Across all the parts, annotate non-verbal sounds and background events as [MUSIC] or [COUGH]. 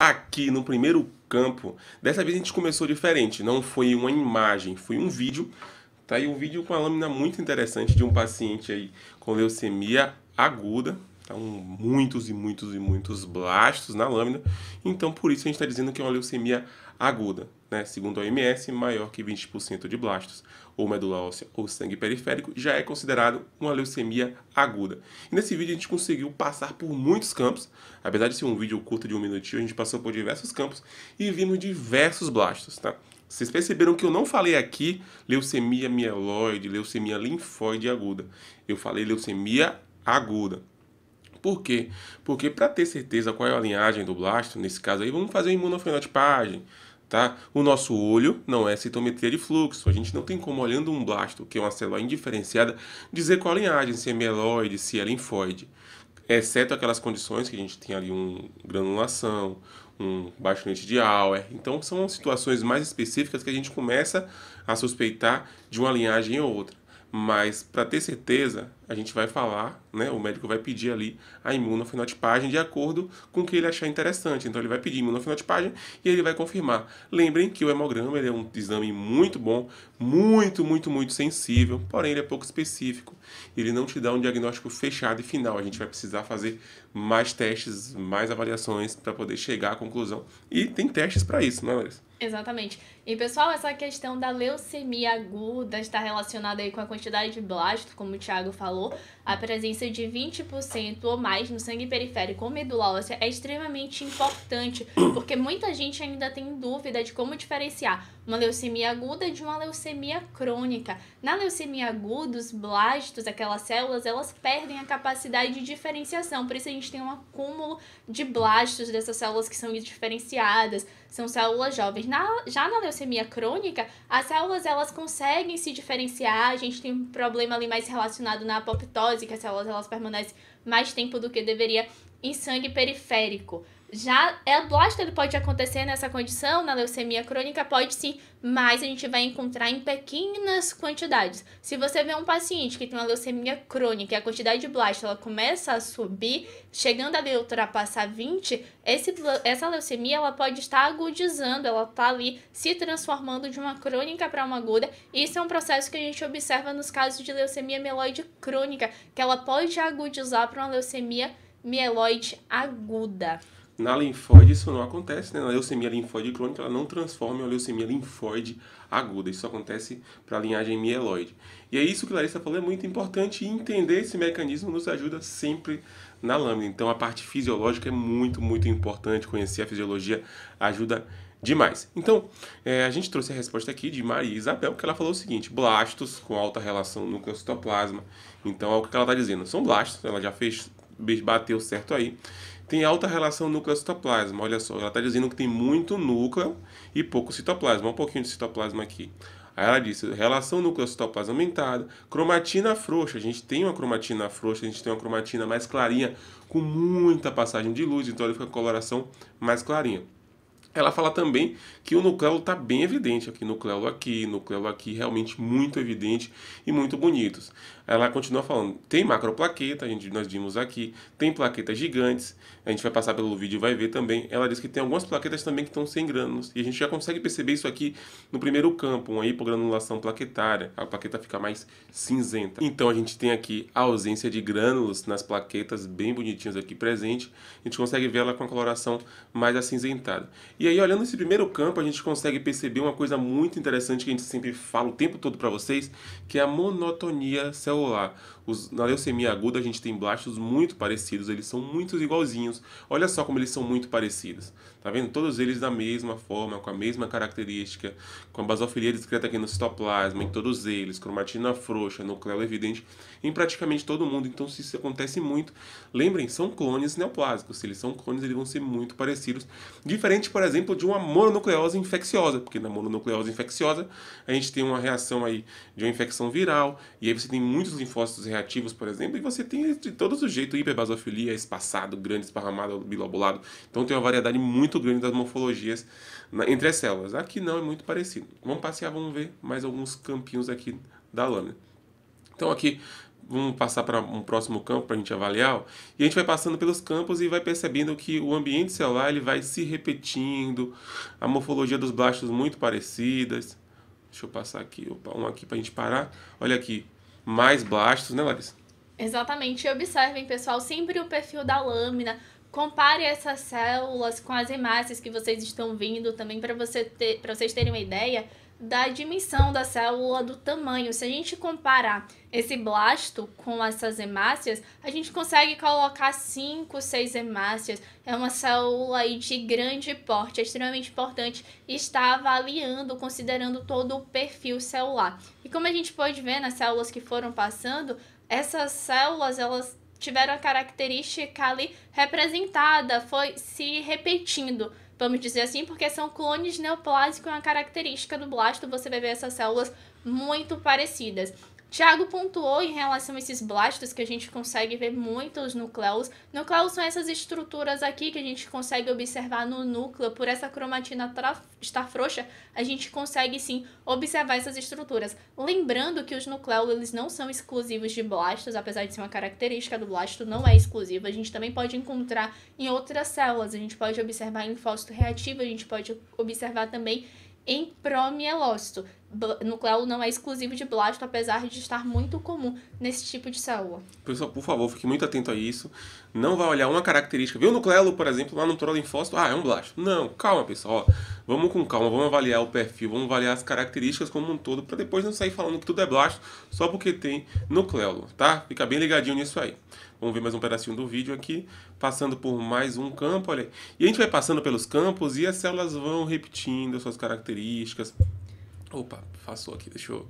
aqui no primeiro campo. Dessa vez a gente começou diferente, não foi uma imagem, foi um vídeo. Tá aí um vídeo com a lâmina muito interessante de um paciente aí com leucemia aguda. Tá muitos e muitos e muitos blastos na lâmina. Então por isso a gente está dizendo que é uma leucemia aguda né, segundo a OMS, maior que 20% de blastos ou medula óssea ou sangue periférico, já é considerado uma leucemia aguda. E nesse vídeo a gente conseguiu passar por muitos campos, apesar de ser um vídeo curto de um minutinho, a gente passou por diversos campos e vimos diversos blastos, tá? Vocês perceberam que eu não falei aqui leucemia mieloide, leucemia linfóide aguda. Eu falei leucemia aguda. Por quê? Porque para ter certeza qual é a linhagem do blasto, nesse caso aí, vamos fazer imunofenotipagem, tá? O nosso olho não é citometria de fluxo. A gente não tem como, olhando um blasto, que é uma célula indiferenciada, dizer qual é a linhagem, se é mieloide, se é linfóide. Exceto aquelas condições que a gente tem ali um granulação, um baixo leite de Auer. Então, são situações mais específicas que a gente começa a suspeitar de uma linhagem ou outra mas para ter certeza, a gente vai falar, né, o médico vai pedir ali a imunofenotipagem de acordo com o que ele achar interessante. Então ele vai pedir imunofenotipagem e ele vai confirmar. Lembrem que o hemograma é um exame muito bom, muito, muito, muito sensível, porém ele é pouco específico. Ele não te dá um diagnóstico fechado e final. A gente vai precisar fazer mais testes, mais avaliações para poder chegar à conclusão. E tem testes para isso, não é, Larissa? Exatamente. E pessoal, essa questão da leucemia aguda está relacionada aí com a quantidade de blasto, como o Thiago falou. A presença de 20% ou mais no sangue periférico ou medula óssea é extremamente importante, porque muita gente ainda tem dúvida de como diferenciar uma leucemia aguda de uma leucemia crônica. Na leucemia aguda, os blastos, aquelas células, elas perdem a capacidade de diferenciação, por isso a gente tem um acúmulo de blastos dessas células que são diferenciadas são células jovens. Na, já na leucemia crônica, as células elas conseguem se diferenciar, a gente tem um problema ali mais relacionado na apoptose, que as células elas permanecem mais tempo do que deveria em sangue periférico já a é blástula pode acontecer nessa condição, na leucemia crônica pode sim, mas a gente vai encontrar em pequenas quantidades. Se você vê um paciente que tem uma leucemia crônica e a quantidade de blasto ela começa a subir, chegando a ultrapassar 20, esse, essa leucemia ela pode estar agudizando, ela está ali se transformando de uma crônica para uma aguda. Isso é um processo que a gente observa nos casos de leucemia mieloide crônica, que ela pode agudizar para uma leucemia mieloide aguda. Na linfóide isso não acontece, né? Na leucemia linfóide crônica ela não transforma em uma leucemia linfóide aguda. Isso acontece para a linhagem mieloide. E é isso que Larissa falou, é muito importante entender esse mecanismo nos ajuda sempre na lâmina. Então a parte fisiológica é muito, muito importante, conhecer a fisiologia ajuda demais. Então, é, a gente trouxe a resposta aqui de Maria Isabel, que ela falou o seguinte: blastos com alta relação no citoplasma Então, é o que ela está dizendo. São blastos, ela já fez, bateu certo aí tem alta relação núcleo-citoplasma. Olha só, ela está dizendo que tem muito núcleo e pouco citoplasma. Um pouquinho de citoplasma aqui. Aí ela disse, relação núcleo-citoplasma aumentada, cromatina frouxa. A gente tem uma cromatina frouxa, a gente tem uma cromatina mais clarinha, com muita passagem de luz, então ela fica com coloração mais clarinha. Ela fala também que o nucleolo está bem evidente aqui, nucleolo aqui, nucleolo aqui, realmente muito evidente e muito bonitos ela continua falando, tem macroplaqueta, a gente, nós vimos aqui, tem plaquetas gigantes, a gente vai passar pelo vídeo e vai ver também. Ela diz que tem algumas plaquetas também que estão sem grânulos, e a gente já consegue perceber isso aqui no primeiro campo, uma hipogranulação plaquetária, a plaqueta fica mais cinzenta. Então a gente tem aqui a ausência de grânulos nas plaquetas, bem bonitinhos aqui presente, a gente consegue ver ela com a coloração mais acinzentada. E aí, olhando esse primeiro campo, a gente consegue perceber uma coisa muito interessante que a gente sempre fala o tempo todo para vocês, que é a monotonia celular celular. Os, na leucemia aguda a gente tem blastos muito parecidos, eles são muito igualzinhos. Olha só como eles são muito parecidos. Tá vendo? Todos eles da mesma forma, com a mesma característica, com a basofilia descrita aqui no citoplasma, em todos eles, cromatina frouxa, núcleo evidente, em praticamente todo mundo. Então, se isso acontece muito, lembrem, são clones neoplásicos. Se eles são clones, eles vão ser muito parecidos. Diferente, por exemplo, de uma mononucleose infecciosa, porque na mononucleose infecciosa a gente tem uma reação aí de uma infecção viral, e aí você tem muitos linfócitos reativos reativos, por exemplo, e você tem de todos os jeitos hiperbasofilia, espaçado, grande, esparramado, bilobulado. Então tem uma variedade muito grande das morfologias na, né, entre as células. Aqui não é muito parecido. Vamos passear, vamos ver mais alguns campinhos aqui da lâmina. Então aqui vamos passar para um próximo campo para a gente avaliar. E a gente vai passando pelos campos e vai percebendo que o ambiente celular ele vai se repetindo, a morfologia dos blastos muito parecidas. Deixa eu passar aqui, opa, um aqui para a gente parar. Olha aqui, mais baixos, né, Larissa? Exatamente. E observem, pessoal, sempre o perfil da lâmina. Compare essas células com as hemácias que vocês estão vendo também para você ter, vocês terem uma ideia da dimensão da célula, do tamanho. Se a gente comparar esse blasto com essas hemácias, a gente consegue colocar 5, 6 hemácias. É uma célula de grande porte, é extremamente importante estar avaliando, considerando todo o perfil celular. E como a gente pode ver nas células que foram passando, essas células, elas tiveram a característica ali representada, foi se repetindo vamos dizer assim, porque são clones neoplásicos, é uma característica do blasto, você vai ver essas células muito parecidas. Tiago pontuou em relação a esses blastos que a gente consegue ver muitos núcleos. Núcleos são essas estruturas aqui que a gente consegue observar no núcleo, por essa cromatina estar frouxa, a gente consegue sim observar essas estruturas. Lembrando que os núcleos eles não são exclusivos de blastos, apesar de ser uma característica do blasto, não é exclusivo. A gente também pode encontrar em outras células, a gente pode observar em fósforo reativo, a gente pode observar também em promielócito no não é exclusivo de blasto, apesar de estar muito comum nesse tipo de célula. Pessoal, por favor, fique muito atento a isso. Não vai olhar uma característica. Viu no cléulo, por exemplo, lá no trolinfócito, ah, é um blasto. Não, calma, pessoal. vamos com calma, vamos avaliar o perfil, vamos avaliar as características como um todo, para depois não sair falando que tudo é blasto só porque tem no tá? Fica bem ligadinho nisso aí. Vamos ver mais um pedacinho do vídeo aqui, passando por mais um campo, olha. E a gente vai passando pelos campos e as células vão repetindo as suas características, Opa, passou aqui, deixa eu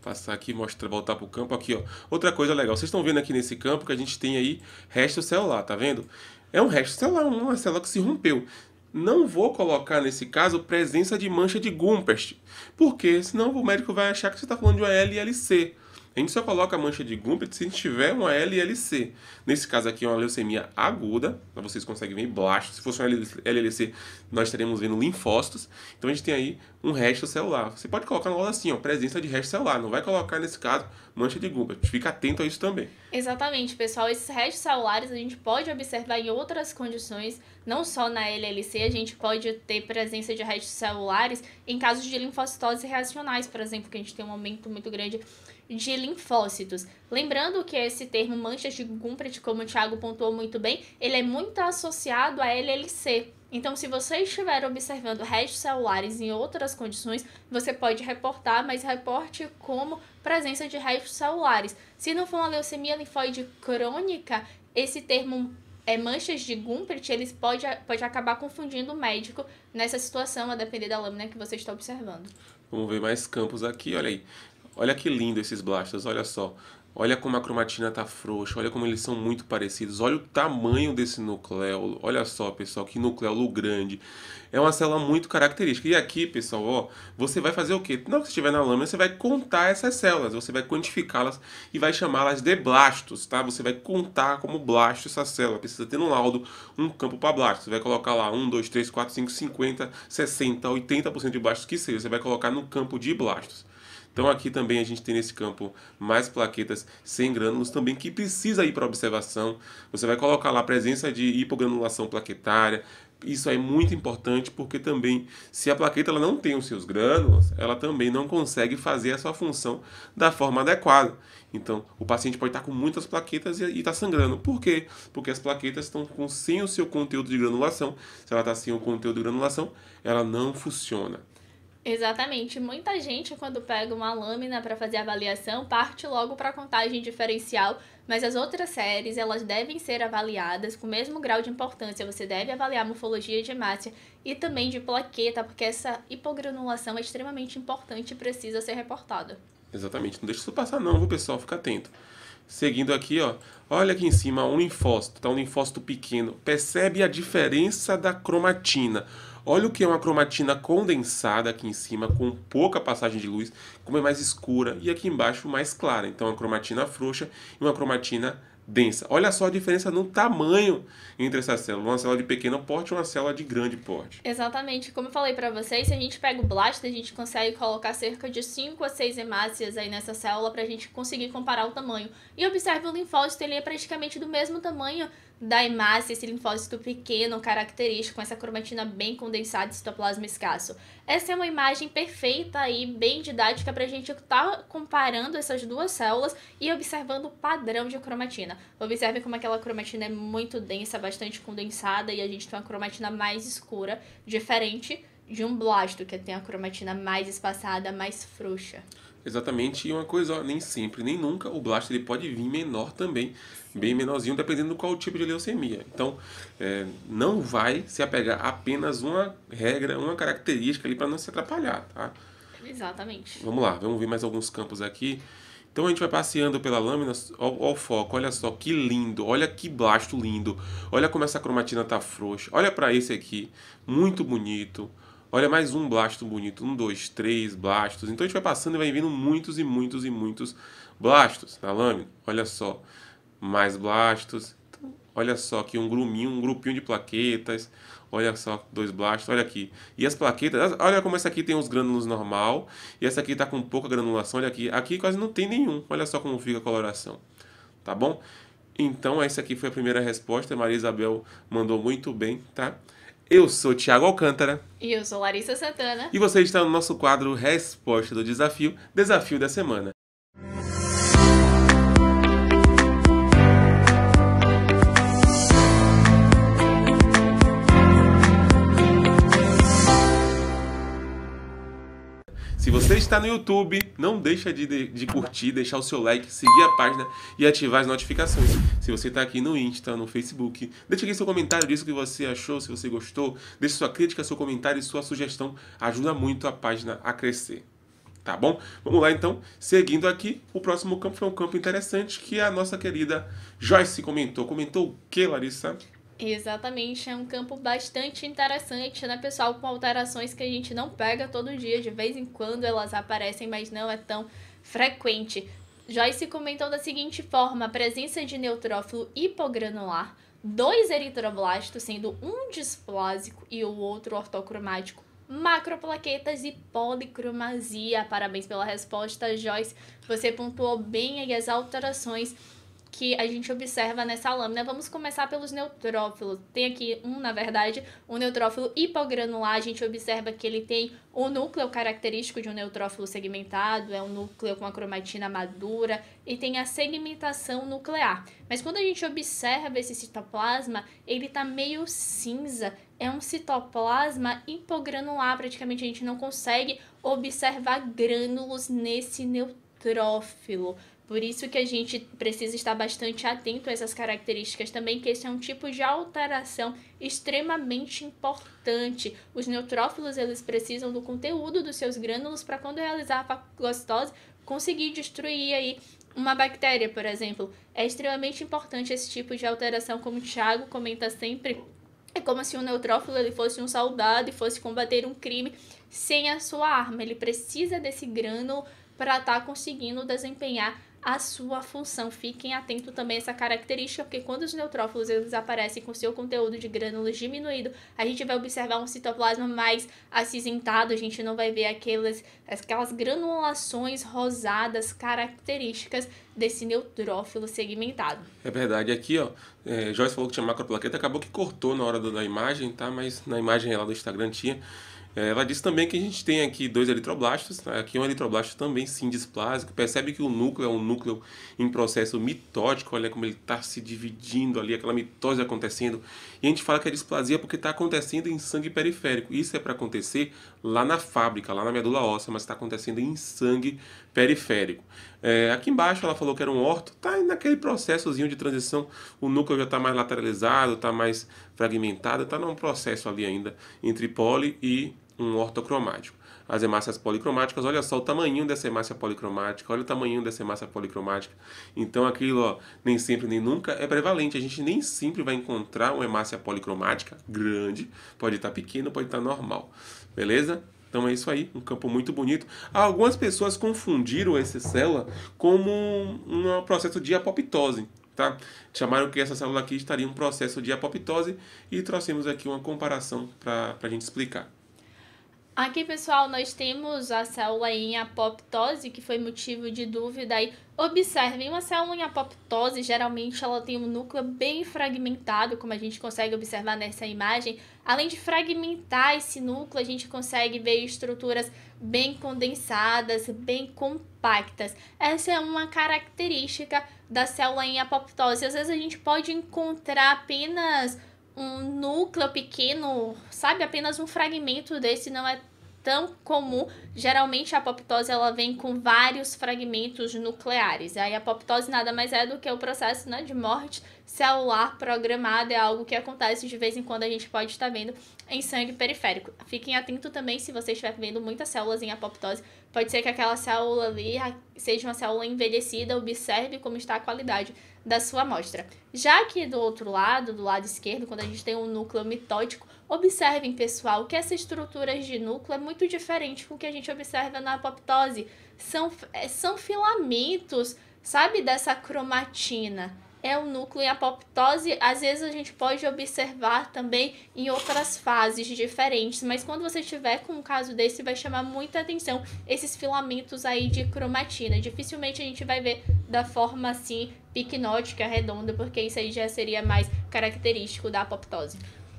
passar aqui, mostrar, voltar para o campo aqui, ó. Outra coisa legal, vocês estão vendo aqui nesse campo que a gente tem aí resto celular, tá vendo? É um resto celular, uma célula que se rompeu. Não vou colocar nesse caso presença de mancha de Gumpert, porque senão o médico vai achar que você está falando de uma LLC. A gente só coloca a mancha de Gumpert se a gente tiver uma LLC. Nesse caso aqui é uma leucemia aguda, vocês conseguem ver blastos. Se fosse uma LLC, nós estaremos vendo linfócitos. Então a gente tem aí um resto celular. Você pode colocar no lado assim, ó, presença de resto celular. Não vai colocar nesse caso mancha de Gumpert. Fica atento a isso também. Exatamente, pessoal. Esses restos celulares a gente pode observar em outras condições, não só na LLC, a gente pode ter presença de restos celulares em casos de linfocitose reacionais, por exemplo, que a gente tem um aumento muito grande de linfócitos. Lembrando que esse termo manchas de Gumprit, como o Thiago pontuou muito bem, ele é muito associado a LLC. Então, se você estiver observando restos celulares em outras condições, você pode reportar, mas reporte como presença de restos celulares. Se não for uma leucemia linfóide crônica, esse termo é, manchas de Gumpert, eles pode, pode acabar confundindo o médico nessa situação, a depender da lâmina que você está observando. Vamos ver mais campos aqui, olha aí. Olha que lindo esses blastos, olha só. Olha como a cromatina está frouxa, olha como eles são muito parecidos, olha o tamanho desse nucleolo, olha só pessoal, que nucleolo grande. É uma célula muito característica. E aqui pessoal, ó, você vai fazer o quê? Não se estiver na lâmina, você vai contar essas células, você vai quantificá-las e vai chamá-las de blastos, tá? Você vai contar como blasto essa célula, precisa ter no laudo um campo para blasto. Você vai colocar lá 1, 2, 3, 4, 5, 50, 60, 80% de blastos que seja, você vai colocar no campo de blastos. Então aqui também a gente tem nesse campo mais plaquetas sem grânulos também que precisa ir para observação. Você vai colocar lá a presença de hipogranulação plaquetária, isso é muito importante porque também se a plaqueta ela não tem os seus grânulos, ela também não consegue fazer a sua função da forma adequada. Então, o paciente pode estar com muitas plaquetas e está sangrando. Por quê? Porque as plaquetas estão com, sem o seu conteúdo de granulação. Se ela está sem o conteúdo de granulação, ela não funciona. Exatamente. Muita gente, quando pega uma lâmina para fazer avaliação, parte logo para a contagem diferencial, mas as outras séries elas devem ser avaliadas com o mesmo grau de importância. Você deve avaliar morfologia de hemácia e também de plaqueta, porque essa hipogranulação é extremamente importante e precisa ser reportada. Exatamente. Não deixa isso passar não, viu, pessoal? Fica atento. Seguindo aqui, ó. Olha aqui em cima, um linfócito, tá? Um linfócito pequeno. Percebe a diferença da cromatina. Olha o que é uma cromatina condensada aqui em cima, com pouca passagem de luz, como é mais escura, e aqui embaixo mais clara. Então, uma cromatina frouxa e uma cromatina densa. Olha só a diferença no tamanho entre essas células, uma célula de pequeno porte e uma célula de grande porte. Exatamente, como eu falei para vocês, se a gente pega o blast, a gente consegue colocar cerca de 5 a 6 hemácias aí nessa célula para a gente conseguir comparar o tamanho. E observe o linfócito, ele é praticamente do mesmo tamanho da hemácia, esse linfócito pequeno, característico, com essa cromatina bem condensada e citoplasma escasso. Essa é uma imagem perfeita e bem didática para a gente estar tá comparando essas duas células e observando o padrão de cromatina. Observe como aquela cromatina é muito densa, bastante condensada, e a gente tem uma cromatina mais escura, diferente de um blasto, que tem a cromatina mais espaçada, mais frouxa. Exatamente, e uma coisa, ó, nem sempre, nem nunca, o blasto ele pode vir menor também, bem menorzinho, dependendo do qual tipo de leucemia. Então, é, não vai se apegar a apenas uma regra, uma característica ali para não se atrapalhar, tá? Exatamente. Vamos lá, vamos ver mais alguns campos aqui. Então a gente vai passeando pela lâmina, ao, o foco, olha só que lindo, olha que blasto lindo, olha como essa cromatina tá frouxa, olha para esse aqui, muito bonito. Olha mais um blasto bonito, um, dois, três blastos. Então a gente vai passando e vai vendo muitos e muitos e muitos blastos na tá, lâmina. Olha só, mais blastos. Então, olha só aqui um gruminho, um grupinho de plaquetas. Olha só, dois blastos, olha aqui. E as plaquetas, olha como essa aqui tem os grânulos normal e essa aqui está com pouca granulação, olha aqui. Aqui quase não tem nenhum, olha só como fica a coloração, tá bom? Então essa aqui foi a primeira resposta, Maria Isabel mandou muito bem, tá? Eu sou Tiago Alcântara. E eu sou Larissa Santana. E você está no nosso quadro Resposta do Desafio, Desafio da Semana. está no YouTube, não deixa de, de, de, curtir, deixar o seu like, seguir a página e ativar as notificações. Se você está aqui no Insta, no Facebook, deixa aqui seu comentário, diz o que você achou, se você gostou, deixa sua crítica, seu comentário e sua sugestão, ajuda muito a página a crescer. Tá bom? Vamos lá então, seguindo aqui, o próximo campo foi um campo interessante que a nossa querida Joyce comentou. Comentou o que, Larissa? Exatamente, é um campo bastante interessante, né, pessoal? Com alterações que a gente não pega todo dia, de vez em quando elas aparecem, mas não é tão frequente. Joyce comentou da seguinte forma: a presença de neutrófilo hipogranular, dois eritroblastos, sendo um displásico e o outro ortocromático, macroplaquetas e policromasia. Parabéns pela resposta, Joyce. Você pontuou bem as alterações que a gente observa nessa lâmina. Vamos começar pelos neutrófilos. Tem aqui um, na verdade, um neutrófilo hipogranular. A gente observa que ele tem o um núcleo característico de um neutrófilo segmentado, é um núcleo com a cromatina madura e tem a segmentação nuclear. Mas quando a gente observa esse citoplasma, ele tá meio cinza, é um citoplasma hipogranular, praticamente a gente não consegue observar grânulos nesse neutrófilo. Por isso que a gente precisa estar bastante atento a essas características também, que esse é um tipo de alteração extremamente importante. Os neutrófilos, eles precisam do conteúdo dos seus grânulos para quando realizar a fagocitose, conseguir destruir aí uma bactéria, por exemplo. É extremamente importante esse tipo de alteração, como o Thiago comenta sempre. É como se um neutrófilo ele fosse um soldado e fosse combater um crime sem a sua arma. Ele precisa desse grânulo para estar tá conseguindo desempenhar a sua função. Fiquem atentos também a essa característica, porque quando os neutrófilos eles aparecem com seu conteúdo de grânulos diminuído, a gente vai observar um citoplasma mais acinzentado, a gente não vai ver aquelas, aquelas granulações rosadas características desse neutrófilo segmentado. É verdade. Aqui, ó, é, Joyce falou que tinha macroplaqueta, acabou que cortou na hora da imagem, tá? Mas na imagem lá do Instagram tinha. É, ela disse também que a gente tem aqui dois eritroblastos, né? aqui é um eritroblasto também sim displásico percebe que o núcleo é um núcleo em processo mitótico, olha como ele está se dividindo ali, aquela mitose acontecendo, e a gente fala que é displasia porque está acontecendo em sangue periférico, isso é para acontecer lá na fábrica, lá na medula óssea, mas está acontecendo em sangue periférico. É, aqui embaixo ela falou que era um orto, tá naquele processozinho de transição, o núcleo já está mais lateralizado, está mais fragmentado, está num processo ali ainda entre poli e um ortocromático. As hemácias policromáticas, olha só o tamanho dessa hemácia policromática, olha o tamanho dessa hemácia policromática. Então aquilo, ó, nem sempre nem nunca é prevalente. A gente nem sempre vai encontrar uma hemácia policromática grande, pode estar tá pequeno pode estar tá normal. Beleza? Então é isso aí, um campo muito bonito. Algumas pessoas confundiram essa célula como um, um processo de apoptose, tá? Chamaram que essa célula aqui estaria em um processo de apoptose e trouxemos aqui uma comparação para a gente explicar. Aqui, pessoal, nós temos a célula em apoptose, que foi motivo de dúvida. E observem, uma célula em apoptose, geralmente ela tem um núcleo bem fragmentado, como a gente consegue observar nessa imagem. Além de fragmentar esse núcleo, a gente consegue ver estruturas bem condensadas, bem compactas. Essa é uma característica da célula em apoptose. Às vezes a gente pode encontrar apenas um núcleo pequeno, sabe? Apenas um fragmento desse não é tão comum. Geralmente a apoptose ela vem com vários fragmentos nucleares. Aí a apoptose nada mais é do que o processo né, de morte celular programada, é algo que acontece de vez em quando a gente pode estar vendo em sangue periférico. Fiquem atentos também se você estiver vendo muitas células em apoptose, pode ser que aquela célula ali seja uma célula envelhecida, observe como está a qualidade da sua amostra. Já que do outro lado, do lado esquerdo, quando a gente tem um núcleo mitótico, observem, pessoal, que essas estruturas de núcleo é muito diferente com o que a gente observa na apoptose. São, é, são filamentos, sabe, dessa cromatina é o núcleo em apoptose. Às vezes a gente pode observar também em outras fases diferentes, mas quando você tiver com um caso desse, vai chamar muita atenção esses filamentos aí de cromatina. Dificilmente a gente vai ver da forma assim piquenótica, redonda, porque isso aí já seria mais característico da apoptose.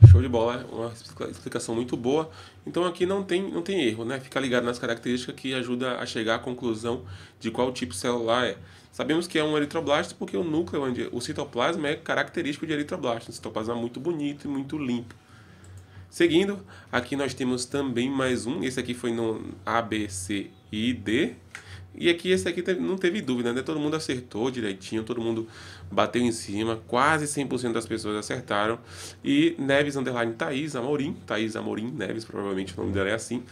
Show de bola, é uma explicação muito boa. Então aqui não tem, não tem erro, né? Fica ligado nas características que ajuda a chegar à conclusão de qual tipo celular é. Sabemos que é um eritroblasto porque o núcleo, onde o citoplasma é característico de eritroblasto. citoplasma muito bonito e muito limpo. Seguindo, aqui nós temos também mais um. Esse aqui foi no A, B, C e D. E aqui esse aqui não teve dúvida, né? Todo mundo acertou direitinho, todo mundo bateu em cima, quase 100% das pessoas acertaram. E Neves Underline Thaís Amorim, Thaís Amorim Neves, provavelmente o nome dela é assim.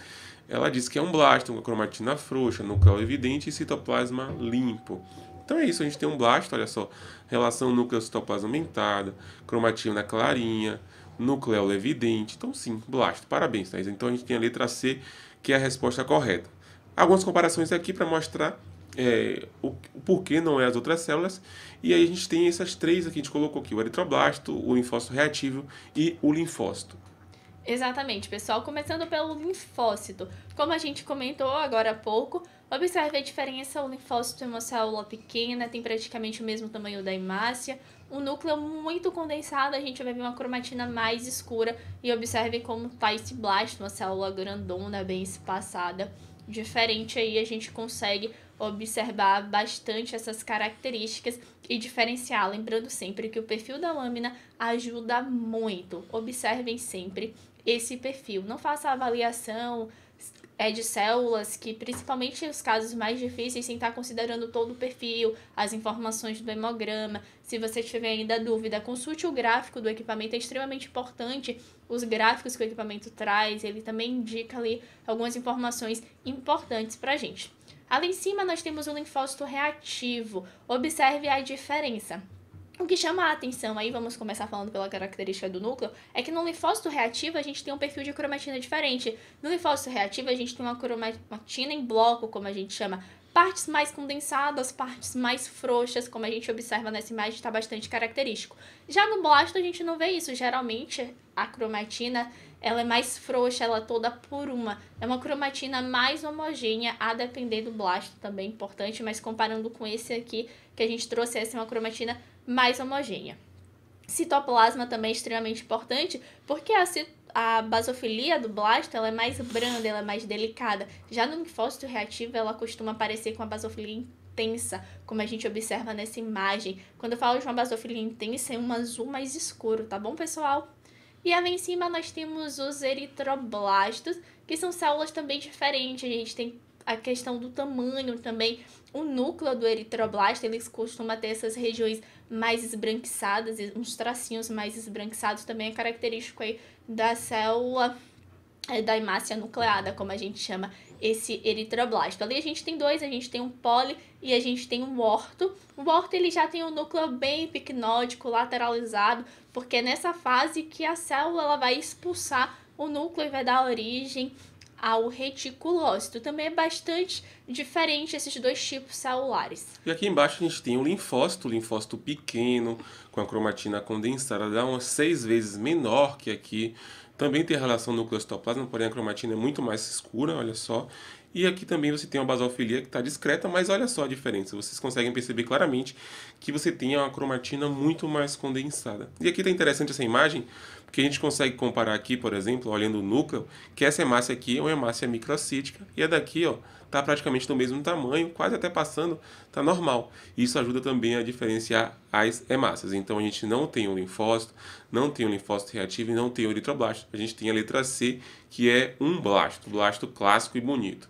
Ela disse que é um blasto com cromatina frouxa, núcleo evidente e citoplasma limpo. Então é isso, a gente tem um blasto, olha só, relação núcleo-citoplasma aumentada, cromatina clarinha, núcleo evidente. Então sim, blasto, parabéns, Thaís. Então a gente tem a letra C, que é a resposta correta algumas comparações aqui para mostrar é, o, porquê não é as outras células. E aí a gente tem essas três aqui, a gente colocou aqui, o eritroblasto, o linfócito reativo e o linfócito. Exatamente, pessoal. Começando pelo linfócito. Como a gente comentou agora há pouco, observe a diferença. O linfócito é uma célula pequena, tem praticamente o mesmo tamanho da hemácia, um núcleo muito condensado, a gente vai ver uma cromatina mais escura e observe como está esse blasto, uma célula grandona, bem espaçada diferente aí a gente consegue observar bastante essas características e diferenciar. Lembrando sempre que o perfil da lâmina ajuda muito. Observem sempre esse perfil. Não faça avaliação é de células que, principalmente os casos mais difíceis, sem estar considerando todo o perfil, as informações do hemograma. Se você tiver ainda dúvida, consulte o gráfico do equipamento, é extremamente importante os gráficos que o equipamento traz, ele também indica ali algumas informações importantes para a gente. Ali em cima nós temos o linfócito reativo. Observe a diferença. O que chama a atenção aí, vamos começar falando pela característica do núcleo, é que no linfócito reativo a gente tem um perfil de cromatina diferente. No linfócito reativo a gente tem uma cromatina em bloco, como a gente chama. Partes mais condensadas, partes mais frouxas, como a gente observa nessa imagem, está bastante característico. Já no blasto a gente não vê isso. Geralmente a cromatina ela é mais frouxa, ela é toda por uma. É uma cromatina mais homogênea, a depender do blasto também, importante, mas comparando com esse aqui que a gente trouxe, essa é uma cromatina mais homogênea. Citoplasma também é extremamente importante, porque é a citoplasma a basofilia do blasto ela é mais branda, ela é mais delicada. Já no linfócito reativo, ela costuma aparecer com a basofilia intensa, como a gente observa nessa imagem. Quando eu falo de uma basofilia intensa, é um azul mais escuro, tá bom, pessoal? E ali em cima nós temos os eritroblastos, que são células também diferentes. A gente tem a questão do tamanho também o núcleo do eritroblasto, ele costuma ter essas regiões mais esbranquiçadas, uns tracinhos mais esbranquiçados, também é característico aí da célula é, da hemácia nucleada, como a gente chama esse eritroblasto. Ali a gente tem dois, a gente tem um poli e a gente tem um orto. O orto ele já tem um núcleo bem epicnódico, lateralizado, porque é nessa fase que a célula ela vai expulsar o núcleo e vai dar origem ao reticulócito. Então, também é bastante diferente esses dois tipos celulares. E aqui embaixo a gente tem o linfócito, o linfócito pequeno, com a cromatina condensada, dá umas seis vezes menor que aqui. Também tem relação no nucleocitoplasma, porém a cromatina é muito mais escura, olha só. E aqui também você tem uma basofilia que está discreta, mas olha só a diferença. Vocês conseguem perceber claramente que você tem uma cromatina muito mais condensada. E aqui está interessante essa imagem, que a gente consegue comparar aqui, por exemplo, olhando o núcleo, que essa hemácia aqui é uma hemácia microcítica e a daqui, ó, tá praticamente do mesmo tamanho, quase até passando, está normal. Isso ajuda também a diferenciar as hemácias. Então a gente não tem o um linfócito, não tem o um linfócito reativo e não tem o um eritroblasto. A gente tem a letra C, que é um blasto, blasto clássico e bonito.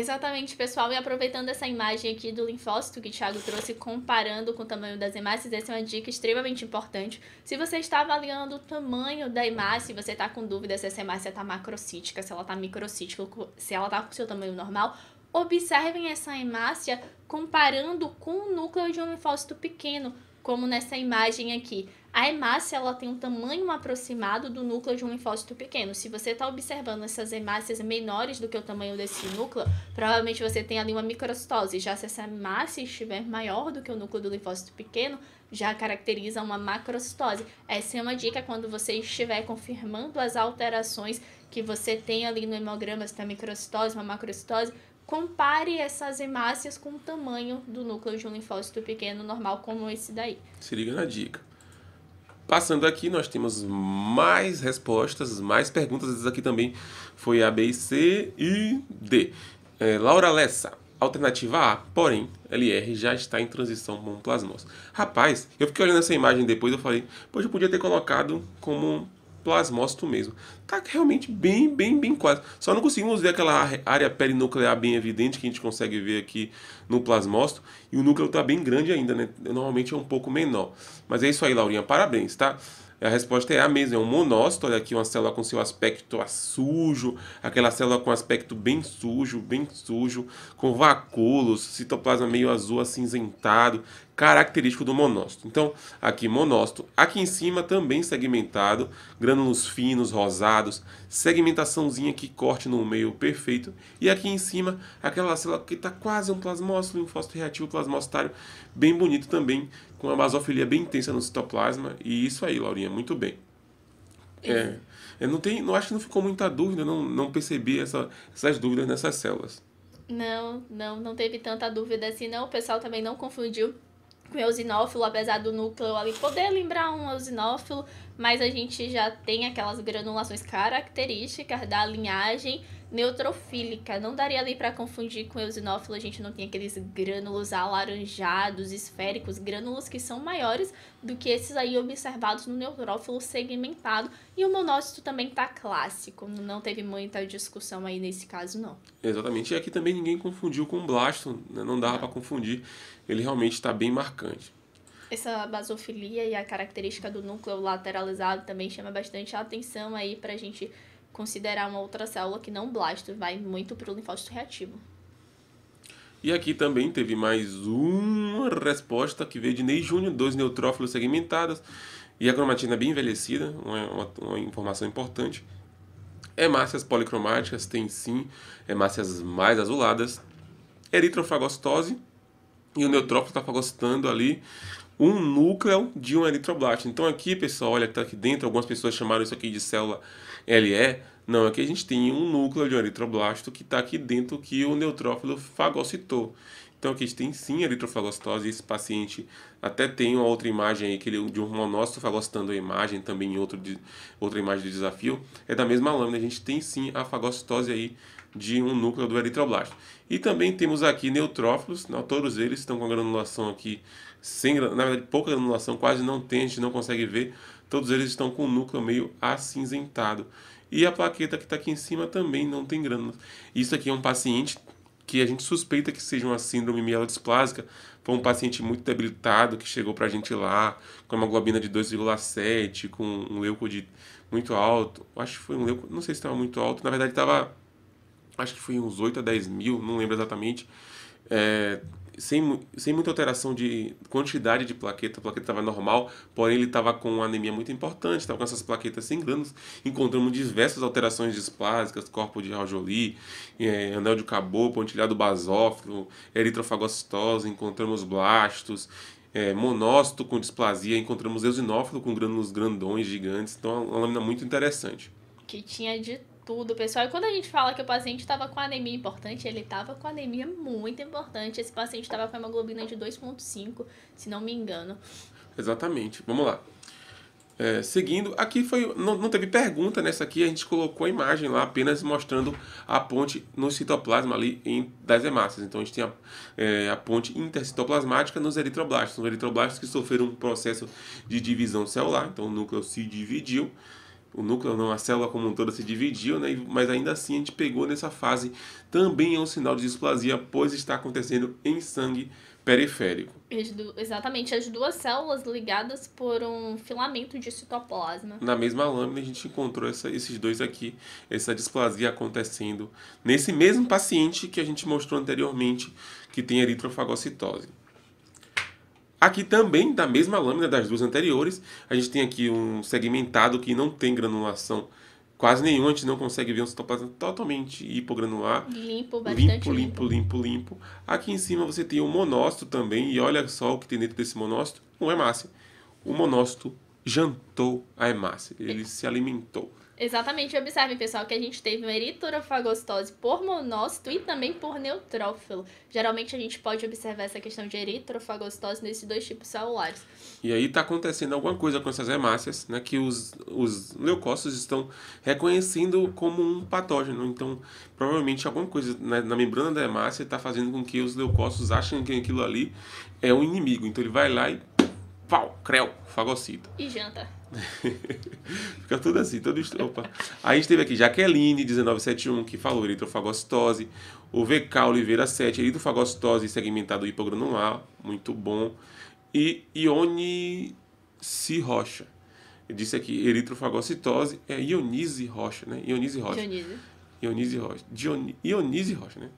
Exatamente, pessoal. E aproveitando essa imagem aqui do linfócito que o Thiago trouxe, comparando com o tamanho das hemácias, essa é uma dica extremamente importante. Se você está avaliando o tamanho da hemácia e você está com dúvida se essa hemácia está macrocítica, se ela está microcítica, se ela está com o seu tamanho normal, observem essa hemácia comparando com o núcleo de um linfócito pequeno, como nessa imagem aqui. A hemácia ela tem um tamanho aproximado do núcleo de um linfócito pequeno. Se você está observando essas hemácias menores do que o tamanho desse núcleo, provavelmente você tem ali uma microcitose. Já se essa hemácia estiver maior do que o núcleo do linfócito pequeno, já caracteriza uma macrocitose. Essa é uma dica quando você estiver confirmando as alterações que você tem ali no hemograma, se está microcitose, uma macrocitose, compare essas hemácias com o tamanho do núcleo de um linfócito pequeno normal como esse daí. Se liga na dica. Passando aqui, nós temos mais respostas, mais perguntas. Essa aqui também foi A, B, e C e D. É, Laura Lessa. Alternativa A, porém, LR já está em transição com plasmose. Rapaz, eu fiquei olhando essa imagem depois eu falei, pois eu podia ter colocado como plasmócito mesmo. Tá realmente bem, bem, bem quase. Só não conseguimos ver aquela área perinuclear bem evidente que a gente consegue ver aqui no plasmócito. E o núcleo tá bem grande ainda, né? Normalmente é um pouco menor. Mas é isso aí, Laurinha. Parabéns, tá? A resposta é a mesma, é um monócito, olha aqui uma célula com seu aspecto sujo, aquela célula com aspecto bem sujo, bem sujo, com vacúolos, citoplasma meio azul acinzentado, característico do monócito. Então, aqui monócito, aqui em cima também segmentado, grânulos finos, rosados, segmentaçãozinha que corte no meio perfeito, e aqui em cima aquela célula que está quase um plasmócito, um fósforo reativo plasmocitário, bem bonito também, com uma basofilia bem intensa no citoplasma. E isso aí, Laurinha, muito bem. É, eu não tem, não acho que não ficou muita dúvida, não, não percebi essa, essas dúvidas nessas células. Não, não, não teve tanta dúvida assim, não. O pessoal também não confundiu com eosinófilo, apesar do núcleo ali poder lembrar um eosinófilo, mas a gente já tem aquelas granulações características da linhagem neutrofílica. Não daria ali para confundir com eosinófilo, a gente não tem aqueles grânulos alaranjados, esféricos, grânulos que são maiores do que esses aí observados no neutrófilo segmentado. E o monócito também tá clássico, não teve muita discussão aí nesse caso não. Exatamente, e aqui também ninguém confundiu com blasto, né? não dava para confundir ele realmente está bem marcante. Essa basofilia e a característica do núcleo lateralizado também chama bastante a atenção aí para a gente considerar uma outra célula que não blasto, vai muito para o linfócito reativo. E aqui também teve mais uma resposta que veio de Ney Júnior, dois neutrófilos segmentados e a cromatina bem envelhecida, uma, uma, uma informação importante. Hemácias é policromáticas tem sim, hemácias é mais azuladas. Eritrofagostose, e o neutrófilo está fagocitando ali um núcleo de um eritroblasto. Então aqui, pessoal, olha que está aqui dentro, algumas pessoas chamaram isso aqui de célula LE. Não, aqui a gente tem um núcleo de um eritroblasto que está aqui dentro que o neutrófilo fagocitou. Então aqui a gente tem sim eritrofagocitose, esse paciente até tem uma outra imagem aí, que ele, de um monócito fagocitando a imagem, também em outro de, outra imagem de desafio, é da mesma lâmina, a gente tem sim a fagocitose aí de um núcleo do eritroblasto. E também temos aqui neutrófilos, não, né? todos eles estão com granulação aqui, sem, na verdade pouca granulação, quase não tem, a gente não consegue ver, todos eles estão com o núcleo meio acinzentado. E a plaqueta que está aqui em cima também não tem grana. Isso aqui é um paciente que a gente suspeita que seja uma síndrome mielodisplásica, foi um paciente muito debilitado que chegou para a gente lá, com uma globina de 2,7, com um leuco de muito alto, acho que foi um leuco, não sei se estava muito alto, na verdade estava acho que foi uns 8 a 10 mil, não lembro exatamente, é, sem, sem muita alteração de quantidade de plaqueta, a plaqueta estava normal, porém ele estava com anemia muito importante, estava com essas plaquetas sem grãos, encontramos diversas alterações displásicas, corpo de Rajoli, é, anel de caboclo, pontilhado basófilo, eritrofagocitose, encontramos blastos, é, monócito com displasia, encontramos eosinófilo com grânulos grandões gigantes, então é uma lâmina muito interessante. Que tinha de tudo, pessoal. E quando a gente fala que o paciente estava com anemia importante, ele estava com anemia muito importante. Esse paciente estava com hemoglobina de 2,5, se não me engano. Exatamente. Vamos lá. É, seguindo, aqui foi não, não, teve pergunta nessa aqui, a gente colocou a imagem lá apenas mostrando a ponte no citoplasma ali em, das hemácias. Então a gente tem a, é, a ponte intercitoplasmática nos eritroblastos. São eritroblastos que sofreram um processo de divisão celular, então o núcleo se dividiu o núcleo, não, a célula como um todo se dividiu, né? mas ainda assim a gente pegou nessa fase. Também é um sinal de displasia, pois está acontecendo em sangue periférico. Exatamente, as duas células ligadas por um filamento de citoplasma. Na mesma lâmina a gente encontrou essa, esses dois aqui, essa displasia acontecendo nesse mesmo paciente que a gente mostrou anteriormente, que tem eritrofagocitose. Aqui também, da mesma lâmina das duas anteriores, a gente tem aqui um segmentado que não tem granulação quase nenhum, a gente não consegue ver um citoplasma totalmente hipogranular. Limpo, bastante limpo. Limpo, limpo, limpo, Aqui em cima você tem um monócito também, e olha só o que tem dentro desse monócito, um hemácia. O monócito jantou a hemácia, ele é. se alimentou. Exatamente, observe, pessoal, que a gente teve uma eritrofagostose por monócito e também por neutrófilo. Geralmente a gente pode observar essa questão de eritrofagostose nesses dois tipos celulares. E aí está acontecendo alguma coisa com essas hemácias, né, que os, os leucócitos estão reconhecendo como um patógeno. Então, provavelmente alguma coisa na, né, na membrana da hemácia está fazendo com que os leucócitos achem que aquilo ali é um inimigo. Então ele vai lá e pau, creu, fagocita. E janta. [LAUGHS] Fica tudo assim, todo estropa. Aí a gente teve aqui Jaqueline, 1971, que falou eritrofagocitose. O VK Oliveira 7, eritrofagocitose segmentado hipogranular, muito bom. E Ione Rocha. Eu disse aqui, eritrofagocitose é Ionise Rocha, né? Ionise Rocha. Dionísio. Ionise Rocha. Dion... Ionise Rocha, né?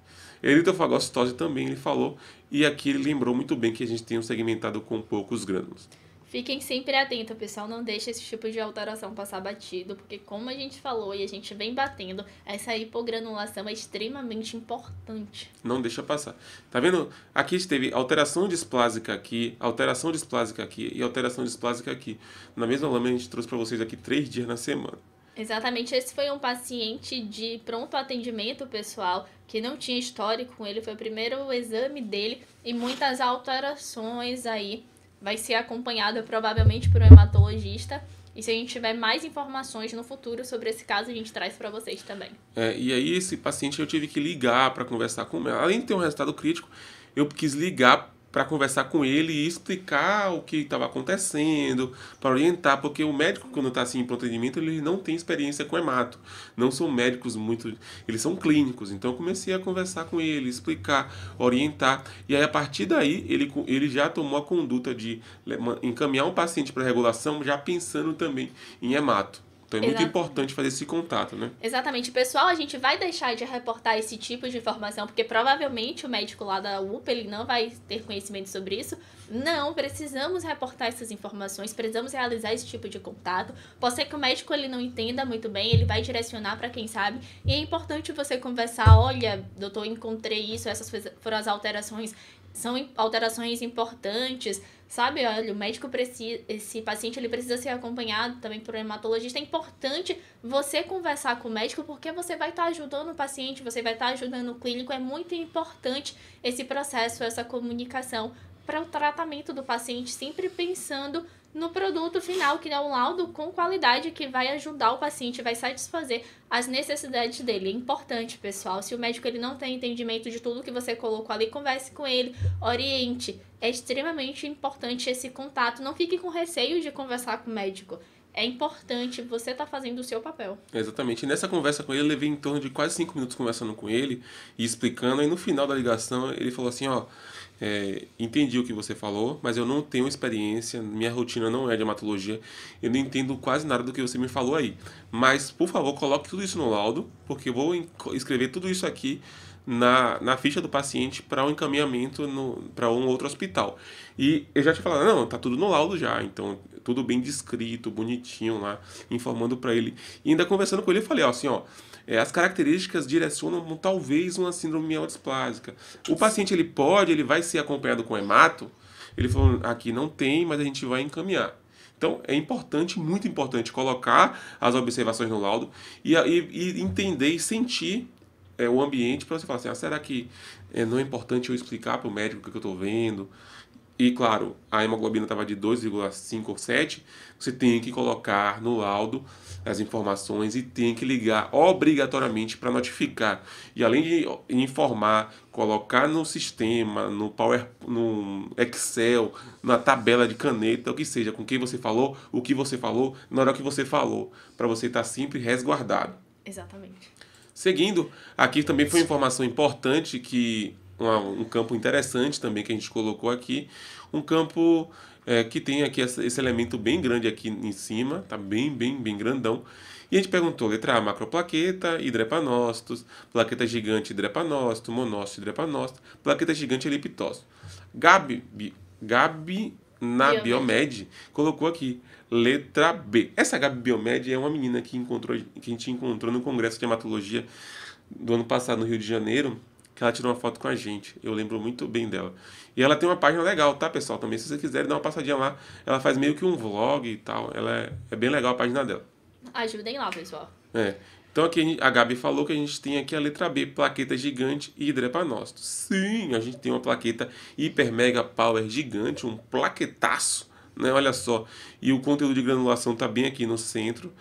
Eritrofagocitose também ele falou. E aqui ele lembrou muito bem que a gente tem um segmentado com poucos grânulos. Fiquem sempre atentos, pessoal. Não deixe esse tipo de alteração passar batido, porque como a gente falou e a gente vem batendo, essa hipogranulação é extremamente importante. Não deixa passar. Tá vendo? Aqui teve alteração displásica aqui, alteração displásica aqui e alteração displásica aqui. Na mesma lâmina a gente trouxe para vocês aqui três dias na semana. Exatamente, esse foi um paciente de pronto atendimento pessoal que não tinha histórico com ele, foi o primeiro exame dele e muitas alterações aí vai ser acompanhada provavelmente por um hematologista. E se a gente tiver mais informações no futuro sobre esse caso, a gente traz para vocês também. É, e aí esse paciente eu tive que ligar para conversar com ele. Além de ter um resultado crítico, eu quis ligar para conversar com ele e explicar o que estava acontecendo, para orientar, porque o médico, quando está assim em pronto atendimento, ele não tem experiência com hemato. Não são médicos muito. Eles são clínicos. Então eu comecei a conversar com ele, explicar, orientar. E aí, a partir daí, ele, ele já tomou a conduta de encaminhar um paciente para regulação, já pensando também em hemato. Então é muito importante fazer esse contato, né? Exatamente. Pessoal, a gente vai deixar de reportar esse tipo de informação, porque provavelmente o médico lá da UPA ele não vai ter conhecimento sobre isso. Não, precisamos reportar essas informações, precisamos realizar esse tipo de contato. Pode ser que o médico ele não entenda muito bem, ele vai direcionar para quem sabe. E é importante você conversar, olha, doutor, encontrei isso, essas foram as alterações, são alterações importantes sabe? Olha, o médico precisa, esse paciente ele precisa ser acompanhado também por um hematologista. É importante você conversar com o médico porque você vai estar tá ajudando o paciente, você vai estar tá ajudando o clínico. É muito importante esse processo, essa comunicação para o tratamento do paciente, sempre pensando no produto final, que é um laudo com qualidade que vai ajudar o paciente, vai satisfazer as necessidades dele. É importante, pessoal. Se o médico ele não tem entendimento de tudo que você colocou ali, converse com ele, oriente. É extremamente importante esse contato. Não fique com receio de conversar com o médico. É importante, você tá fazendo o seu papel. Exatamente. E nessa conversa com ele, eu levei em torno de quase cinco minutos conversando com ele e explicando. E no final da ligação, ele falou assim: ó, oh, é, entendi o que você falou, mas eu não tenho experiência, minha rotina não é de hematologia, eu não entendo quase nada do que você me falou aí. Mas, por favor, coloque tudo isso no laudo, porque eu vou escrever tudo isso aqui na, na ficha do paciente para um encaminhamento para um outro hospital. E eu já te falava, não, tá tudo no laudo já, então tudo bem descrito, bonitinho lá, informando para ele. E ainda conversando com ele, eu falei, ó, assim, ó, é, as características direcionam talvez uma síndrome mielodisplásica. O paciente ele pode, ele vai ser acompanhado com hemato. Ele falou, aqui não tem, mas a gente vai encaminhar. Então é importante, muito importante, colocar as observações no laudo e, e, e entender e sentir é, o ambiente para você falar assim, ah, será que é, não é importante eu explicar para o médico o que eu estou vendo? e claro, a hemoglobina estava de 2,5 ou 7, você tem que colocar no laudo as informações e tem que ligar obrigatoriamente para notificar. E além de informar, colocar no sistema, no Power, no Excel, na tabela de caneta, o que seja, com quem você falou, o que você falou, na hora que você falou, para você estar tá sempre resguardado. Exatamente. Seguindo, aqui também foi informação importante que uma, um campo interessante também que a gente colocou aqui, um campo é, que tem aqui essa, esse elemento bem grande aqui em cima, tá bem, bem, bem grandão. E a gente perguntou letra A, macroplaqueta, hidrepanócitos, plaqueta gigante hidrepanócito, monócito hidrepanócito, plaqueta gigante eliptócito. Gabi, Gabi na Biomed. Biomed colocou aqui letra B. Essa Gabi Biomed é uma menina que, encontrou, que a gente encontrou no Congresso de Hematologia do ano passado no Rio de Janeiro, que ela tirou uma foto com a gente. Eu lembro muito bem dela. E ela tem uma página legal, tá, pessoal? Também, se vocês quiserem dar uma passadinha lá, ela faz meio que um vlog e tal. Ela é, é bem legal a página dela. Ajudem lá, pessoal. É. Então aqui a Gabi falou que a gente tem aqui a letra B, plaqueta gigante e hidrepanócito. Sim, a gente tem uma plaqueta hiper mega power gigante, um plaquetaço, né? Olha só. E o conteúdo de granulação tá bem aqui no centro.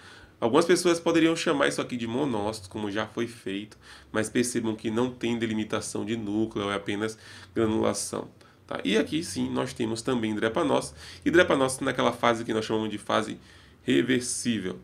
Algumas pessoas poderiam chamar isso aqui de monócito, como já foi feito, mas percebam que não tem delimitação de núcleo, é apenas granulação. Tá? E aqui sim nós temos também drepanócito, e drepanócito naquela fase que nós chamamos de fase reversível.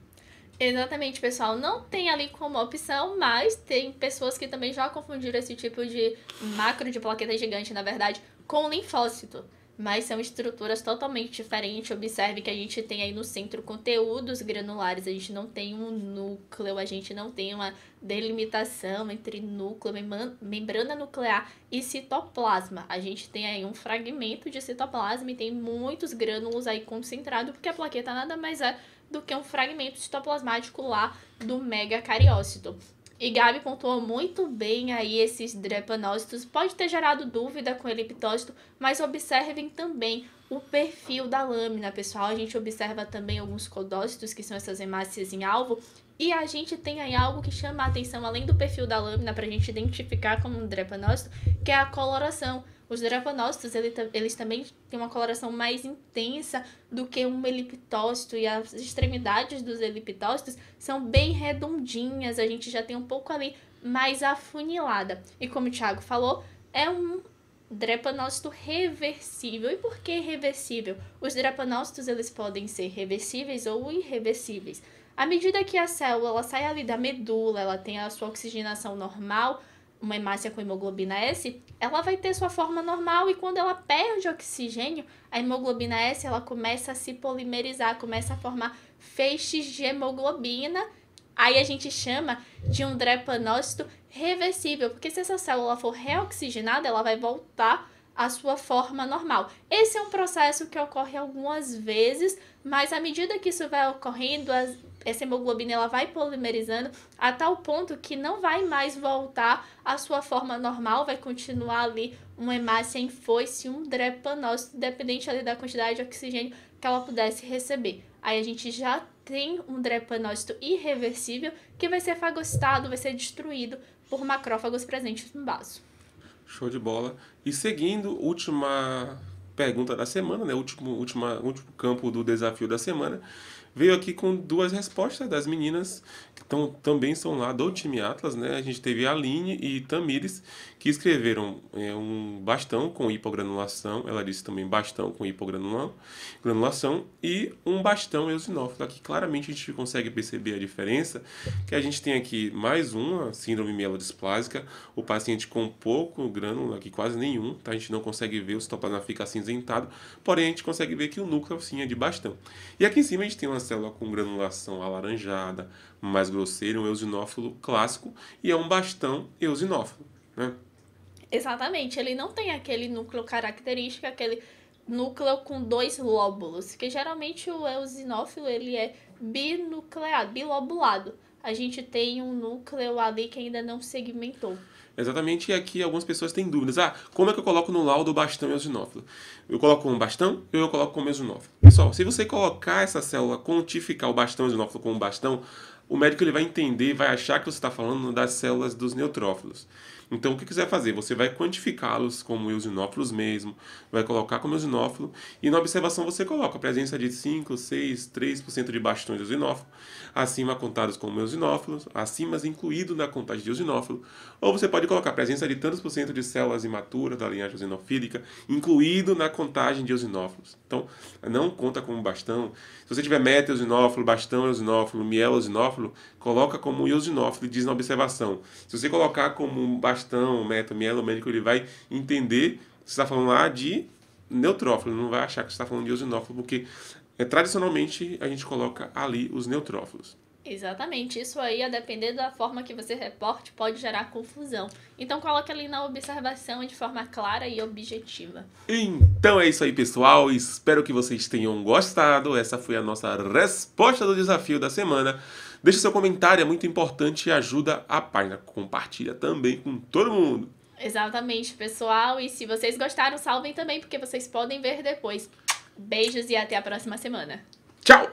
Exatamente, pessoal. Não tem ali como opção, mas tem pessoas que também já confundiram esse tipo de macro de plaqueta gigante, na verdade, com linfócito mas são estruturas totalmente diferentes. Observe que a gente tem aí no centro conteúdos granulares, a gente não tem um núcleo, a gente não tem uma delimitação entre núcleo, membrana nuclear e citoplasma. A gente tem aí um fragmento de citoplasma e tem muitos grânulos aí concentrados, porque a plaqueta nada mais é do que um fragmento citoplasmático lá do megacariócito. E Gabi pontuou muito bem aí esses drepanócitos. Pode ter gerado dúvida com o eliptócito, mas observem também o perfil da lâmina, pessoal. A gente observa também alguns codócitos, que são essas hemácias em alvo, e a gente tem aí algo que chama a atenção, além do perfil da lâmina, para a gente identificar como um drepanócito, que é a coloração. Os drepanócitos, ele, eles também têm uma coloração mais intensa do que um eliptócito, e as extremidades dos eliptócitos são bem redondinhas, a gente já tem um pouco ali mais afunilada. E como o Thiago falou, é um drepanócito reversível. E por que reversível? Os drepanócitos, eles podem ser reversíveis ou irreversíveis. À medida que a célula sai ali da medula, ela tem a sua oxigenação normal, uma hemácia com hemoglobina S, ela vai ter sua forma normal e quando ela perde oxigênio, a hemoglobina S ela começa a se polimerizar, começa a formar feixes de hemoglobina. Aí a gente chama de um drepanócito reversível, porque se essa célula for reoxigenada, ela vai voltar a sua forma normal. Esse é um processo que ocorre algumas vezes, mas à medida que isso vai ocorrendo, as, essa hemoglobina ela vai polimerizando a tal ponto que não vai mais voltar à sua forma normal, vai continuar ali uma hemácia em foice, um drepanócito, dependente ali da quantidade de oxigênio que ela pudesse receber. Aí a gente já tem um drepanócito irreversível que vai ser fagocitado, vai ser destruído por macrófagos presentes no baço. Show de bola. E seguindo, última pergunta da semana, né? Último, última, último campo do desafio da semana. Veio aqui com duas respostas das meninas tão, também são lá do time Atlas, né? A gente teve Aline e Tamires que escreveram é, um bastão com hipogranulação, ela disse também bastão com hipogranulação e um bastão eosinófilo. Aqui claramente a gente consegue perceber a diferença, que a gente tem aqui mais uma síndrome mielodisplásica, o paciente com pouco grânula, aqui quase nenhum, tá? A gente não consegue ver, o citoplasma fica acinzentado, porém a gente consegue ver que o núcleo sim é de bastão. E aqui em cima a gente tem uma célula com granulação alaranjada, mais grosseiro, um eosinófilo clássico, e é um bastão eosinófilo, né? Exatamente, ele não tem aquele núcleo característico, aquele núcleo com dois lóbulos, que geralmente o eosinófilo ele é binucleado, bilobulado. A gente tem um núcleo ali que ainda não segmentou. Exatamente, e aqui algumas pessoas têm dúvidas. Ah, como é que eu coloco no laudo o bastão eosinófilo? Eu coloco como um bastão ou eu coloco como eosinófilo? Pessoal, se você colocar essa célula, quantificar o bastão eosinófilo com um bastão, o médico ele vai entender, vai achar que você está falando das células dos neutrófilos. Então, o que quiser fazer? Você vai quantificá-los como eosinófilos mesmo, vai colocar como eosinófilo, e na observação você coloca a presença de 5, 6, 3% de bastões de eosinófilo, acima contados como eosinófilos, acima incluído na contagem de eosinófilo, ou você pode colocar a presença de tantos por cento de células imaturas da linhagem eosinofílica, incluído na contagem de eosinófilos. Então, não conta como bastão. Se você tiver meta eosinófilo, bastão eosinófilo, mielo eosinófilo, coloca como eosinófilo e diz na observação. Se você colocar como bastão o médico ele vai entender que você está falando lá de neutrófilo, não vai achar que você está falando de eosinófilo, porque é, tradicionalmente a gente coloca ali os neutrófilos. Exatamente, isso aí, a depender da forma que você reporte, pode gerar confusão. Então coloque ali na observação de forma clara e objetiva. Então é isso aí, pessoal. Espero que vocês tenham gostado. Essa foi a nossa resposta do desafio da semana. Deixa seu comentário, é muito importante e ajuda a página. Compartilha também com todo mundo. Exatamente, pessoal. E se vocês gostaram, salvem também, porque vocês podem ver depois. Beijos e até a próxima semana. Tchau!